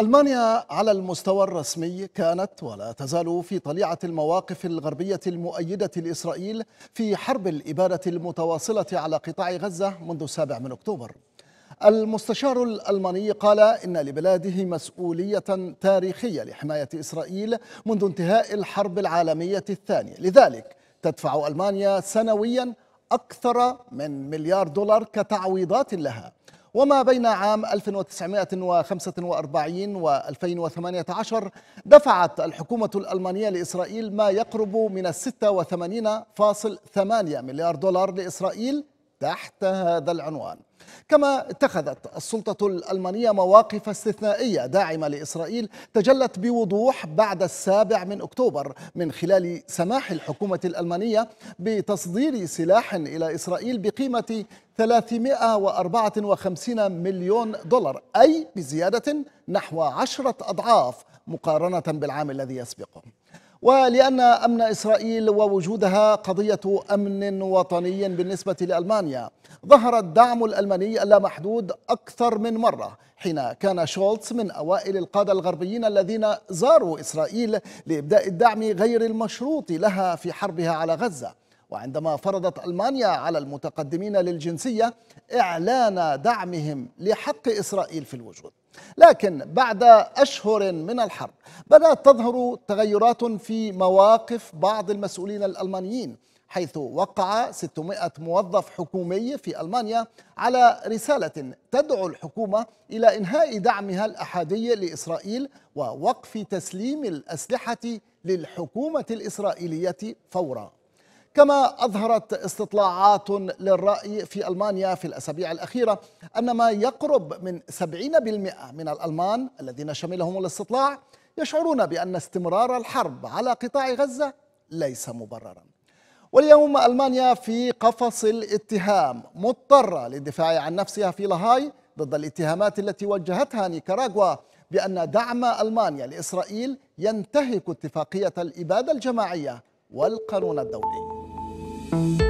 ألمانيا على المستوى الرسمي كانت ولا تزال في طليعة المواقف الغربية المؤيدة لإسرائيل في حرب الإبادة المتواصلة على قطاع غزة منذ السابع من أكتوبر المستشار الألماني قال إن لبلاده مسؤولية تاريخية لحماية إسرائيل منذ انتهاء الحرب العالمية الثانية لذلك تدفع ألمانيا سنويا أكثر من مليار دولار كتعويضات لها وما بين عام 1945 و 2018 دفعت الحكومة الألمانية لإسرائيل ما يقرب من 86.8 مليار دولار لإسرائيل تحت هذا العنوان كما اتخذت السلطة الألمانية مواقف استثنائية داعمة لإسرائيل تجلت بوضوح بعد السابع من أكتوبر من خلال سماح الحكومة الألمانية بتصدير سلاح إلى إسرائيل بقيمة 354 مليون دولار أي بزيادة نحو عشرة أضعاف مقارنة بالعام الذي يسبقه ولأن أمن إسرائيل ووجودها قضية أمن وطني بالنسبة لألمانيا ظهر الدعم الألماني اللامحدود أكثر من مرة حين كان شولتز من أوائل القادة الغربيين الذين زاروا إسرائيل لإبداء الدعم غير المشروط لها في حربها على غزة وعندما فرضت ألمانيا على المتقدمين للجنسية إعلان دعمهم لحق إسرائيل في الوجود لكن بعد أشهر من الحرب بدأت تظهر تغيرات في مواقف بعض المسؤولين الألمانيين حيث وقع 600 موظف حكومي في ألمانيا على رسالة تدعو الحكومة إلى إنهاء دعمها الأحادي لإسرائيل ووقف تسليم الأسلحة للحكومة الإسرائيلية فورا كما أظهرت استطلاعات للرأي في ألمانيا في الأسابيع الأخيرة أن ما يقرب من 70% من الألمان الذين شملهم الاستطلاع يشعرون بأن استمرار الحرب على قطاع غزة ليس مبررا واليوم ألمانيا في قفص الاتهام مضطرة للدفاع عن نفسها في لاهاي ضد الاتهامات التي وجهتها نيكاراغوا بأن دعم ألمانيا لإسرائيل ينتهك اتفاقية الإبادة الجماعية والقانون الدولي Thank you.